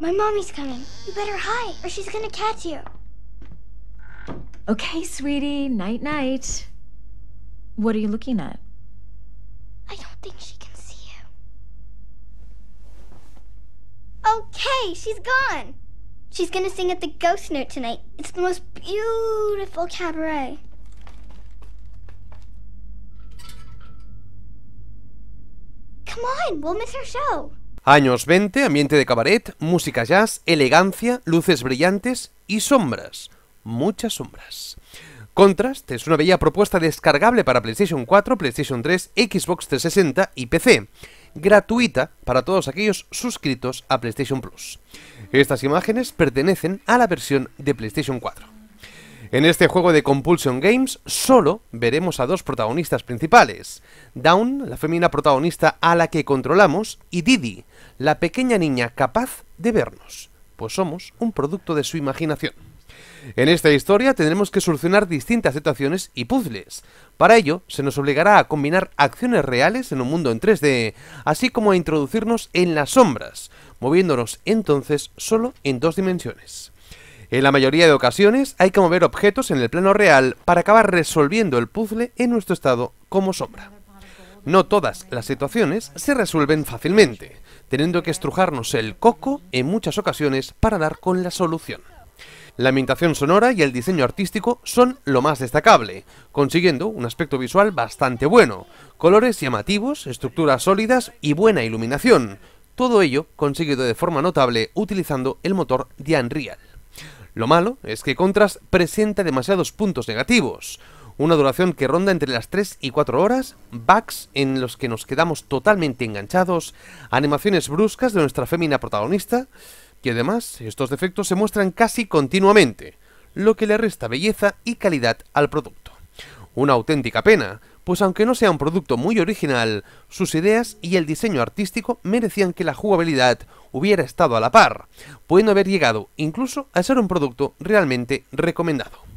My mommy's coming. You better hide, or she's gonna catch you. Okay, sweetie. Night, night. What are you looking at? I don't think she can see you. Okay, she's gone. She's gonna sing at the Ghost Note tonight. It's the most beautiful cabaret. Come on, we'll miss her show. Años 20, ambiente de cabaret, música jazz, elegancia, luces brillantes y sombras. Muchas sombras. Contrast es una bella propuesta descargable para PlayStation 4, PlayStation 3, Xbox 360 y PC, gratuita para todos aquellos suscritos a PlayStation Plus. Estas imágenes pertenecen a la versión de PlayStation 4. En este juego de Compulsion Games solo veremos a dos protagonistas principales, Dawn, la femina protagonista a la que controlamos, y Didi, la pequeña niña capaz de vernos, pues somos un producto de su imaginación. En esta historia tendremos que solucionar distintas situaciones y puzzles. Para ello, se nos obligará a combinar acciones reales en un mundo en 3D, así como a introducirnos en las sombras, moviéndonos entonces solo en dos dimensiones. En la mayoría de ocasiones hay que mover objetos en el plano real para acabar resolviendo el puzzle en nuestro estado como sombra. No todas las situaciones se resuelven fácilmente, teniendo que estrujarnos el coco en muchas ocasiones para dar con la solución. La ambientación sonora y el diseño artístico son lo más destacable, consiguiendo un aspecto visual bastante bueno, colores llamativos, estructuras sólidas y buena iluminación, todo ello conseguido de forma notable utilizando el motor de Unreal. Lo malo es que Contras presenta demasiados puntos negativos, una duración que ronda entre las 3 y 4 horas, bugs en los que nos quedamos totalmente enganchados, animaciones bruscas de nuestra fémina protagonista, y además estos defectos se muestran casi continuamente, lo que le resta belleza y calidad al producto. Una auténtica pena, pues aunque no sea un producto muy original, sus ideas y el diseño artístico merecían que la jugabilidad hubiera estado a la par, pudiendo haber llegado incluso a ser un producto realmente recomendado.